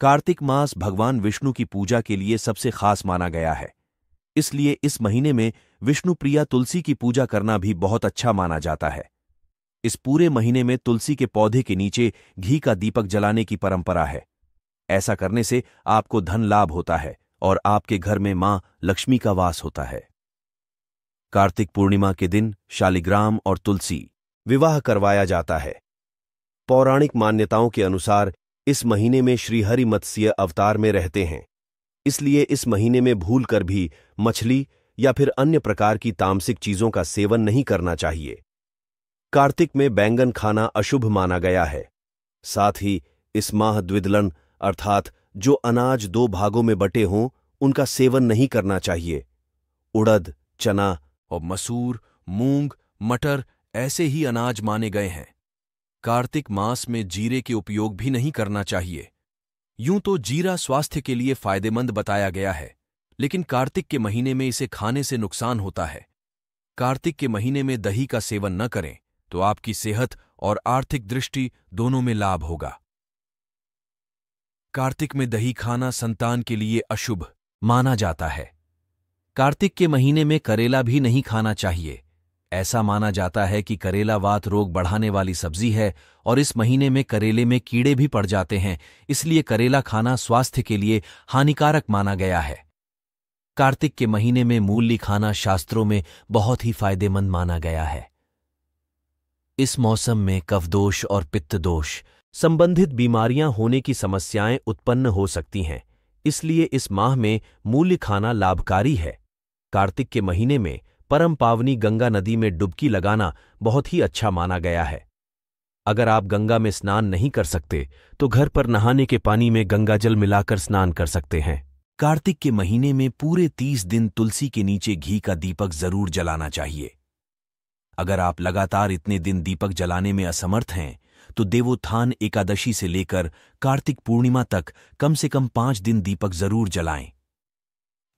कार्तिक मास भगवान विष्णु की पूजा के लिए सबसे खास माना गया है इसलिए इस महीने में विष्णु प्रिया तुलसी की पूजा करना भी बहुत अच्छा माना जाता है इस पूरे महीने में तुलसी के पौधे के नीचे घी का दीपक जलाने की परंपरा है ऐसा करने से आपको धन लाभ होता है और आपके घर में मां लक्ष्मी का वास होता है कार्तिक पूर्णिमा के दिन शालिग्राम और तुलसी विवाह करवाया जाता है पौराणिक मान्यताओं के अनुसार इस महीने में श्रीहरि मत्स्य अवतार में रहते हैं इसलिए इस महीने में भूल कर भी मछली या फिर अन्य प्रकार की तामसिक चीजों का सेवन नहीं करना चाहिए कार्तिक में बैंगन खाना अशुभ माना गया है साथ ही इस माह द्विदलन अर्थात जो अनाज दो भागों में बटे हों उनका सेवन नहीं करना चाहिए उड़द चना और मसूर मूंग मटर ऐसे ही अनाज माने गए हैं कार्तिक मास में जीरे के उपयोग भी नहीं करना चाहिए यूं तो जीरा स्वास्थ्य के लिए फायदेमंद बताया गया है लेकिन कार्तिक के महीने में इसे खाने से नुकसान होता है कार्तिक के महीने में दही का सेवन न करें तो आपकी सेहत और आर्थिक दृष्टि दोनों में लाभ होगा कार्तिक में दही खाना संतान के लिए अशुभ माना जाता है कार्तिक के महीने में करेला भी नहीं खाना चाहिए ऐसा माना जाता है कि करेला वात रोग बढ़ाने वाली सब्जी है और इस महीने में करेले में कीड़े भी पड़ जाते हैं इसलिए करेला खाना स्वास्थ्य के लिए हानिकारक माना गया है कार्तिक के महीने में मूली खाना शास्त्रों में बहुत ही फायदेमंद माना गया है इस मौसम में कफदोष और पित्त दोष संबंधित बीमारियां होने की समस्याएं उत्पन्न हो सकती हैं इसलिए इस माह में मूल्य खाना लाभकारी है कार्तिक के महीने में परम पावनी गंगा नदी में डुबकी लगाना बहुत ही अच्छा माना गया है अगर आप गंगा में स्नान नहीं कर सकते तो घर पर नहाने के पानी में गंगाजल मिलाकर स्नान कर सकते हैं कार्तिक के महीने में पूरे तीस दिन तुलसी के नीचे घी का दीपक जरूर जलाना चाहिए अगर आप लगातार इतने दिन दीपक जलाने में असमर्थ हैं तो देवोत्थान एकादशी से लेकर कार्तिक पूर्णिमा तक कम से कम पांच दिन दीपक जरूर जलाएं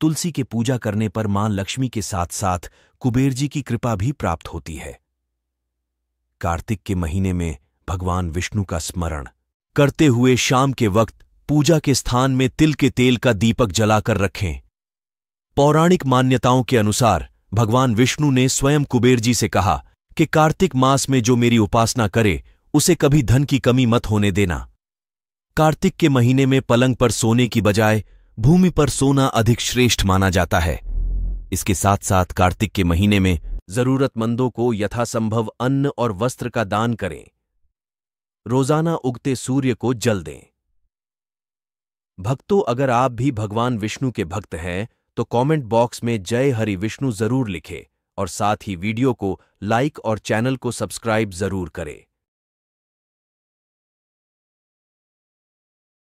तुलसी के पूजा करने पर मां लक्ष्मी के साथ साथ कुबेर जी की कृपा भी प्राप्त होती है कार्तिक के महीने में भगवान विष्णु का स्मरण करते हुए शाम के वक्त पूजा के स्थान में तिल के तेल का दीपक जलाकर रखें पौराणिक मान्यताओं के अनुसार भगवान विष्णु ने स्वयं कुबेर जी से कहा कि कार्तिक मास में जो मेरी उपासना करे उसे कभी धन की कमी मत होने देना कार्तिक के महीने में पलंग पर सोने की बजाय भूमि पर सोना अधिक श्रेष्ठ माना जाता है इसके साथ साथ कार्तिक के महीने में जरूरतमंदों को यथासंभव अन्न और वस्त्र का दान करें रोजाना उगते सूर्य को जल दें भक्तों अगर आप भी भगवान विष्णु के भक्त हैं तो कमेंट बॉक्स में जय हरि विष्णु जरूर लिखें और साथ ही वीडियो को लाइक और चैनल को सब्सक्राइब जरूर करें